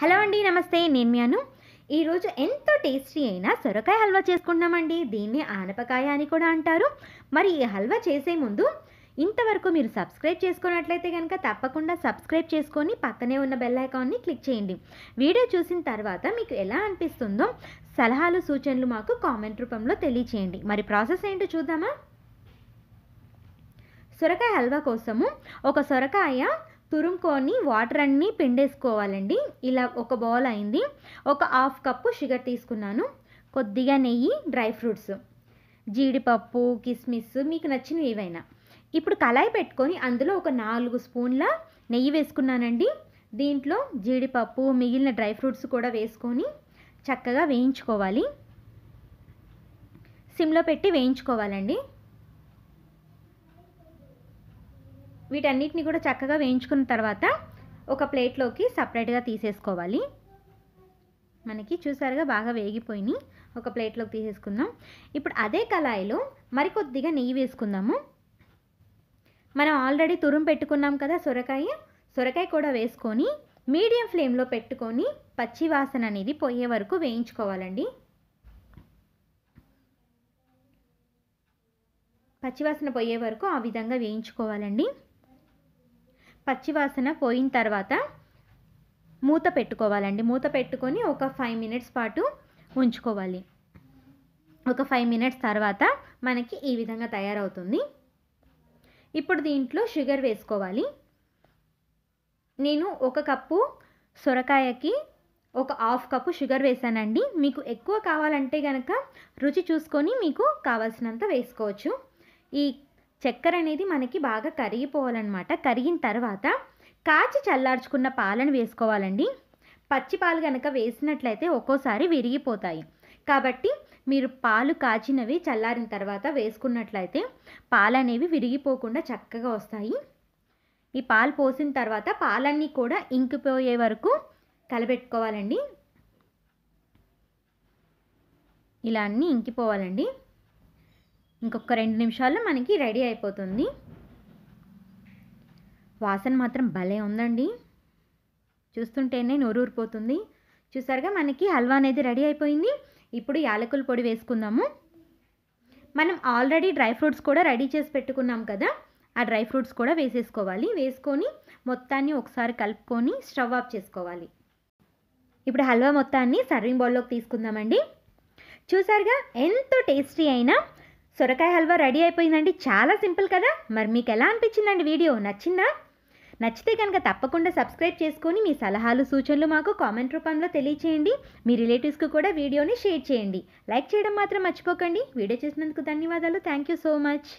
hello అండి నమస్తే నేను మీ అను ఈరోజు ఎంతో టేస్టీ అయినా సొరకాయ హల్వా చేసుకుంటున్నామండి దీన్ని ఆనపకాయ అని కూడా అంటారు మరి ఈ హల్వా చేసే ముందు ఇంతవరకు మీరు సబ్స్క్రైబ్ చేసుకున్నట్లయితే కనుక తప్పకుండా సబ్స్క్రైబ్ చేసుకొని పక్కనే ఉన్న బెల్ ఐకాన్ని క్లిక్ చేయండి వీడియో చూసిన తర్వాత మీకు ఎలా అనిపిస్తుందో సలహాలు సూచనలు మాకు కామెంట్ రూపంలో తెలియచేయండి మరి ప్రాసెస్ ఏంటో చూద్దామా సొరకాయ హల్వా కోసము ఒక సొరకాయ తురుముకొని వాటర్ అన్నీ పిండేసుకోవాలండి ఇలా ఒక బౌల్ అయింది ఒక హాఫ్ కప్పు షుగర్ తీసుకున్నాను కొద్దిగా నెయ్యి డ్రై ఫ్రూట్స్ జీడిపప్పు కిస్మిస్ మీకు నచ్చినవి ఏవైనా ఇప్పుడు కళాయి పెట్టుకొని అందులో ఒక నాలుగు స్పూన్ల నెయ్యి వేసుకున్నానండి దీంట్లో జీడిపప్పు మిగిలిన డ్రై ఫ్రూట్స్ కూడా వేసుకొని చక్కగా వేయించుకోవాలి సిమ్లో పెట్టి వేయించుకోవాలండి వీటన్నిటిని కూడా చక్కగా వేయించుకున్న తర్వాత ఒక ప్లేట్లోకి సపరేట్గా తీసేసుకోవాలి మనకి చూసారుగా బాగా వేగిపోయినాయి ఒక ప్లేట్లోకి తీసేసుకుందాం ఇప్పుడు అదే కళాయిలో మరికొద్దిగా నెయ్యి వేసుకుందాము మనం ఆల్రెడీ తురుం పెట్టుకున్నాం కదా సొరకాయ సొరకాయ కూడా వేసుకొని మీడియం ఫ్లేమ్లో పెట్టుకొని పచ్చి వాసన అనేది పోయే వరకు వేయించుకోవాలండి పచ్చివాసన పోయే వరకు ఆ విధంగా వేయించుకోవాలండి పచ్చివాసన పోయిన తర్వాత మూత పెట్టుకోవాలండి మూత పెట్టుకొని ఒక ఫైవ్ మినిట్స్ పాటు ఉంచుకోవాలి ఒక ఫైవ్ మినిట్స్ తర్వాత మనకి ఈ విధంగా తయారవుతుంది ఇప్పుడు దీంట్లో షుగర్ వేసుకోవాలి నేను ఒక కప్పు సొరకాయకి ఒక హాఫ్ కప్పు షుగర్ వేసానండి మీకు ఎక్కువ కావాలంటే కనుక రుచి చూసుకొని మీకు కావాల్సినంత వేసుకోవచ్చు ఈ చక్కెర అనేది మనకి బాగా కరిగిపోవాలన్నమాట కరిగిన తర్వాత కాచి చల్లార్చుకున్న పాలను వేసుకోవాలండి పచ్చి పాలు కనుక వేసినట్లయితే ఒక్కోసారి విరిగిపోతాయి కాబట్టి మీరు పాలు కాచినవి చల్లారిన తర్వాత వేసుకున్నట్లయితే పాలు అనేవి విరిగిపోకుండా చక్కగా వస్తాయి ఈ పాలు పోసిన తర్వాత పాలన్నీ కూడా ఇంకిపోయే వరకు కలబెట్టుకోవాలండి ఇలా అన్నీ ఇంకిపోవాలండి ఇంకొక రెండు నిమిషాల్లో మనకి రెడీ అయిపోతుంది వాసన మాత్రం భలే ఉందండి చూస్తుంటేనే నోరూరిపోతుంది చూసారుగా మనకి హల్వా అనేది రెడీ అయిపోయింది ఇప్పుడు యాలకుల పొడి వేసుకుందాము మనం ఆల్రెడీ డ్రై ఫ్రూట్స్ కూడా రెడీ చేసి పెట్టుకున్నాం కదా ఆ డ్రై ఫ్రూట్స్ కూడా వేసేసుకోవాలి వేసుకొని మొత్తాన్ని ఒకసారి కలుపుకొని స్టవ్ ఆఫ్ చేసుకోవాలి ఇప్పుడు హల్వా మొత్తాన్ని సర్వింగ్ బౌల్లోకి తీసుకుందామండి చూసారుగా ఎంతో టేస్టీ అయినా సొరకాయ హల్వా రెడీ అయిపోయిందండి చాలా సింపుల్ కదా మరి మీకు ఎలా అనిపించిందండి వీడియో నచ్చిందా నచ్చితే కనుక తప్పకుండా సబ్స్క్రైబ్ చేసుకొని మీ సలహాలు సూచనలు మాకు కామెంట్ రూపంలో తెలియచేయండి మీ రిలేటివ్స్కి కూడా వీడియోని షేర్ చేయండి లైక్ చేయడం మాత్రం మర్చిపోకండి వీడియో చేసినందుకు ధన్యవాదాలు థ్యాంక్ యూ సో మచ్